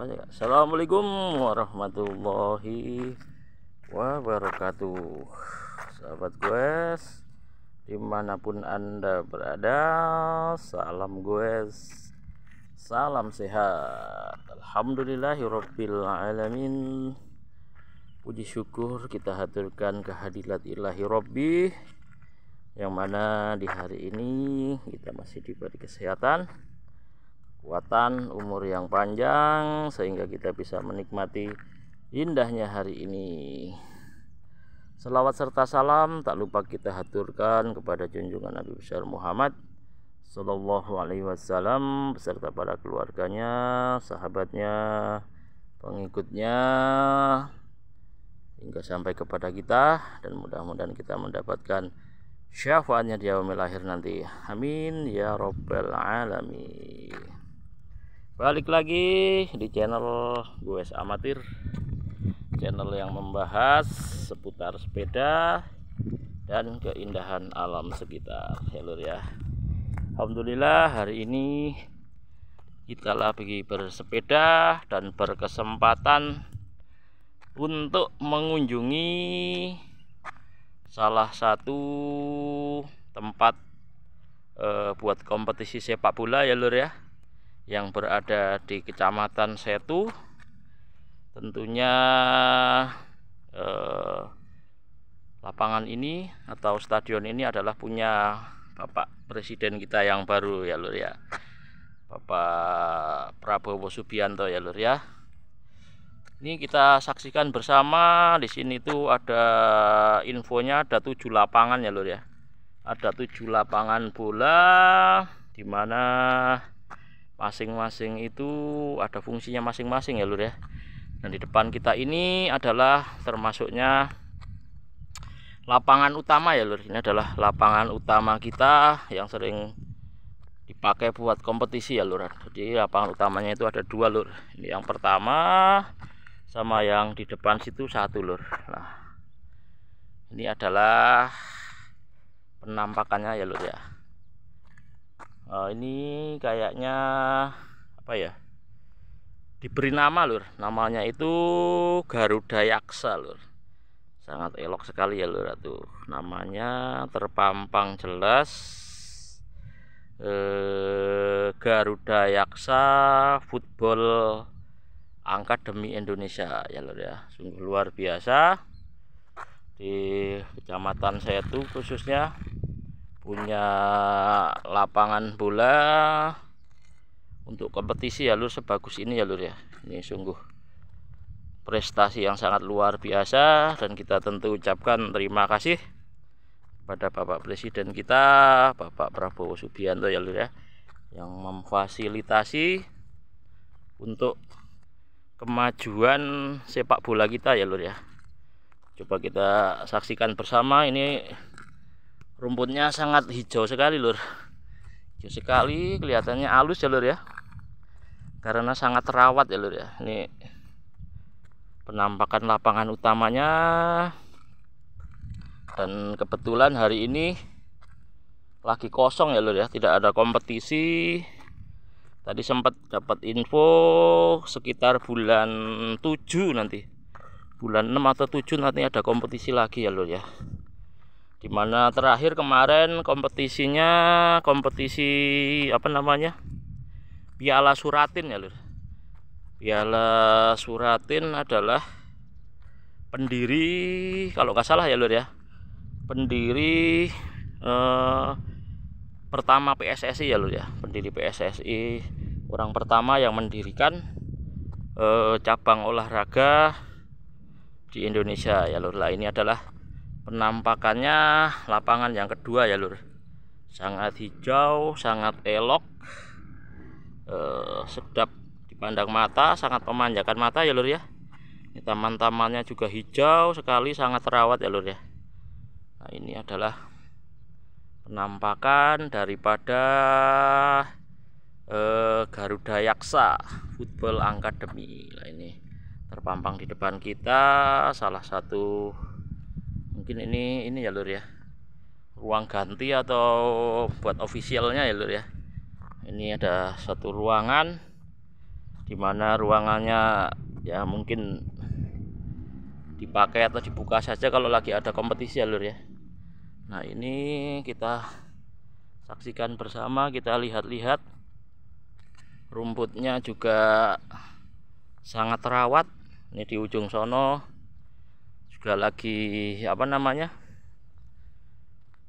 Assalamualaikum warahmatullahi wabarakatuh Sahabat gue, Dimanapun anda berada Salam gue, Salam sehat Alhamdulillahirrabbilalamin Puji syukur kita haturkan kehadirat ilahi Robbi Yang mana di hari ini kita masih diberi kesehatan kekuatan, umur yang panjang sehingga kita bisa menikmati indahnya hari ini. Selawat serta salam tak lupa kita haturkan kepada junjungan Nabi besar Muhammad Sallallahu Alaihi Wasallam beserta para keluarganya, sahabatnya, pengikutnya hingga sampai kepada kita dan mudah-mudahan kita mendapatkan syafaatnya di awal nanti. Amin ya robbal alamin balik lagi di channel gue amatir channel yang membahas seputar sepeda dan keindahan alam sekitar ya ya Alhamdulillah hari ini kita lagi bersepeda dan berkesempatan untuk mengunjungi salah satu tempat e, buat kompetisi sepak bola ya lur ya yang berada di Kecamatan Setu tentunya eh, lapangan ini atau stadion ini adalah punya Bapak Presiden kita yang baru ya Lur ya Bapak Prabowo Subianto ya Lur ya ini kita saksikan bersama di sini tuh ada infonya ada tujuh lapangan ya Lur ya ada tujuh lapangan bola di mana masing-masing itu ada fungsinya masing-masing ya lur ya dan di depan kita ini adalah termasuknya lapangan utama ya lur ini adalah lapangan utama kita yang sering dipakai buat kompetisi ya lur jadi lapangan utamanya itu ada dua lur ini yang pertama sama yang di depan situ satu lur nah ini adalah penampakannya ya lur ya uh, ini kayaknya apa ya diberi nama lur namanya itu Garuda Yaksa lur sangat elok sekali ya lur tuh namanya terpampang jelas eh, Garuda Yaksa Football Angkat Demi Indonesia ya lur ya sungguh luar biasa di kecamatan saya tuh khususnya punya lapangan bola untuk kompetisi ya lur sebagus ini ya lur ya ini sungguh prestasi yang sangat luar biasa dan kita tentu ucapkan terima kasih pada Bapak Presiden kita Bapak Prabowo Subianto ya lur ya yang memfasilitasi untuk kemajuan sepak bola kita ya lur ya coba kita saksikan bersama ini rumputnya sangat hijau sekali lur hijau sekali kelihatannya halus ya lur ya karena sangat terawat ya lur ya ini penampakan lapangan utamanya dan kebetulan hari ini lagi kosong ya lur ya tidak ada kompetisi tadi sempat dapat info sekitar bulan 7 nanti bulan 6 atau 7 nanti ada kompetisi lagi ya lur ya dimana terakhir kemarin kompetisinya kompetisi apa namanya Piala Suratin ya lur Piala Suratin adalah pendiri kalau nggak salah ya lur ya pendiri eh, pertama PSSI ya lur ya pendiri PSSI orang pertama yang mendirikan eh, cabang olahraga di Indonesia ya lur lah ini adalah penampakannya lapangan yang kedua ya lur sangat hijau sangat elok eh, sedap dipandang mata sangat memanjakan mata ya lur ya ini taman-tamannya juga hijau sekali sangat terawat ya lur ya nah ini adalah penampakan daripada eh, Garuda Yaksa Football Demi nah, ini terpampang di depan kita salah satu mungkin ini ini ya lur ya ruang ganti atau buat ofisialnya ya lur ya ini ada satu ruangan dimana ruangannya ya mungkin dipakai atau dibuka saja kalau lagi ada kompetisi ya lur ya nah ini kita saksikan bersama kita lihat-lihat rumputnya juga sangat terawat ini di ujung sono juga lagi apa namanya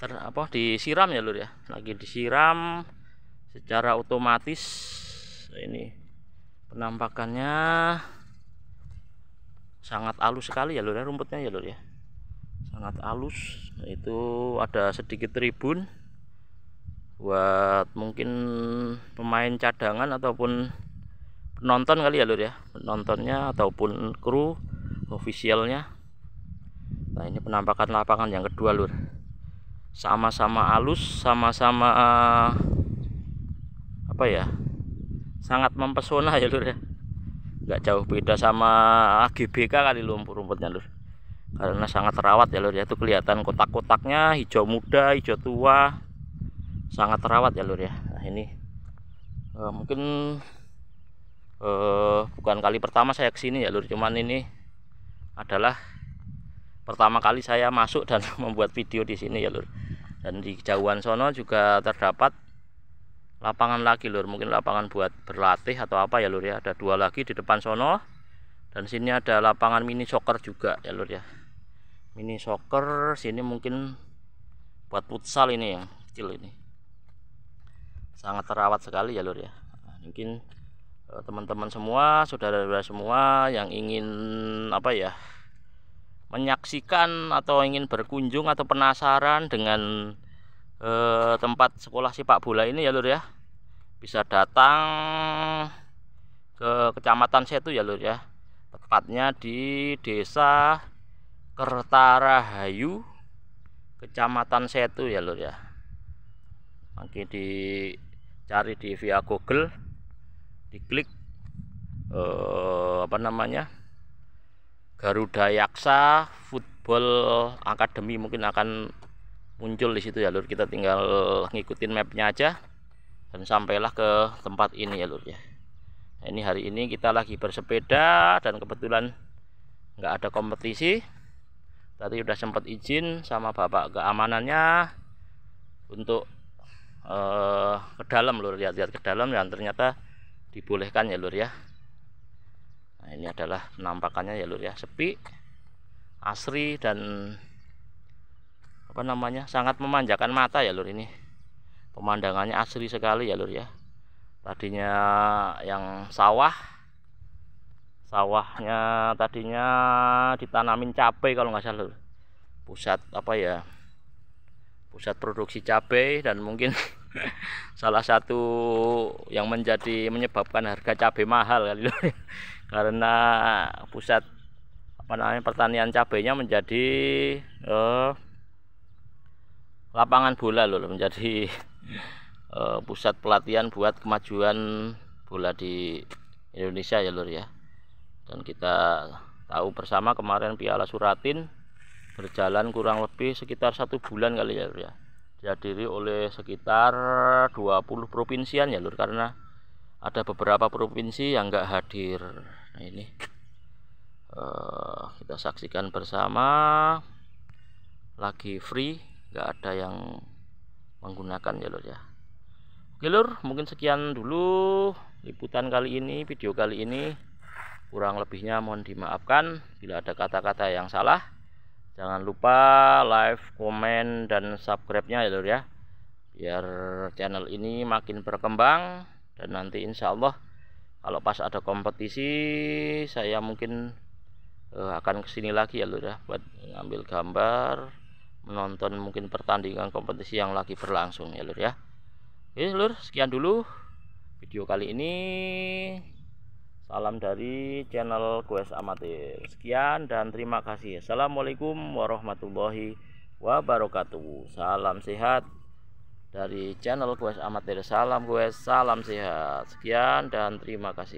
ter apa disiram ya lur ya lagi disiram secara otomatis ini penampakannya sangat halus sekali ya lur ya rumputnya ya lur ya sangat halus itu ada sedikit tribun buat mungkin pemain cadangan ataupun penonton kali ya lur ya penontonnya ataupun kru ofisialnya nah ini penampakan lapangan yang kedua lur sama-sama halus sama-sama eh, apa ya sangat mempesona ya lur ya Gak jauh beda sama GBK kali lumpur rumputnya lur karena sangat terawat ya lur ya itu kelihatan kotak-kotaknya hijau muda hijau tua sangat terawat ya lur ya nah ini uh, mungkin uh, bukan kali pertama saya kesini ya lur cuman ini adalah pertama kali saya masuk dan membuat video di sini ya lur dan di jauhan sono juga terdapat lapangan lagi lur mungkin lapangan buat berlatih atau apa ya lur ya ada dua lagi di depan sono dan sini ada lapangan mini soccer juga ya lur ya mini soccer sini mungkin buat futsal ini yang kecil ini sangat terawat sekali ya lur ya mungkin eh, teman-teman semua saudara-saudara semua yang ingin apa ya menyaksikan atau ingin berkunjung atau penasaran dengan eh, tempat sekolah sepak bola ini ya Lur ya bisa datang ke kecamatan Setu ya Lur ya tepatnya di desa Kertarahayu kecamatan Setu ya Lur ya nanti dicari di via Google diklik eh, apa namanya Garuda Yaksa Football Academy mungkin akan muncul di situ ya lur kita tinggal ngikutin mapnya aja dan sampailah ke tempat ini ya lur ya nah, ini hari ini kita lagi bersepeda dan kebetulan nggak ada kompetisi tadi udah sempat izin sama bapak keamanannya untuk eh, ke dalam lur lihat-lihat ke dalam dan ternyata dibolehkan ya lur ya nah, ini adalah penampakannya ya lur ya sepi asri dan apa namanya sangat memanjakan mata ya lur ini pemandangannya asri sekali ya lur ya tadinya yang sawah sawahnya tadinya ditanamin cabai kalau nggak salah pusat apa ya pusat produksi cabai dan mungkin salah satu yang menjadi menyebabkan harga cabai mahal kali ya. karena pusat apa namanya pertanian cabainya menjadi eh, lapangan bola loh menjadi eh, pusat pelatihan buat kemajuan bola di Indonesia ya lur ya dan kita tahu bersama kemarin Piala Suratin berjalan kurang lebih sekitar satu bulan kali ya lor, ya dihadiri oleh sekitar 20 provinsian ya lur karena ada beberapa provinsi yang enggak hadir nah ini uh, kita saksikan bersama lagi free enggak ada yang menggunakan ya lur ya oke lur mungkin sekian dulu liputan kali ini video kali ini kurang lebihnya mohon dimaafkan bila ada kata-kata yang salah jangan lupa like komen dan subscribe nya ya lur ya biar channel ini makin berkembang dan nanti insya Allah kalau pas ada kompetisi saya mungkin uh, akan kesini lagi ya lur ya buat ngambil gambar menonton mungkin pertandingan kompetisi yang lagi berlangsung ya lur ya oke lur sekian dulu video kali ini Salam dari channel Quest Amatir. Sekian dan terima kasih. Assalamualaikum warahmatullahi wabarakatuh. Salam sehat dari channel Quest Amatir. Salam Quest, salam sehat. Sekian dan terima kasih.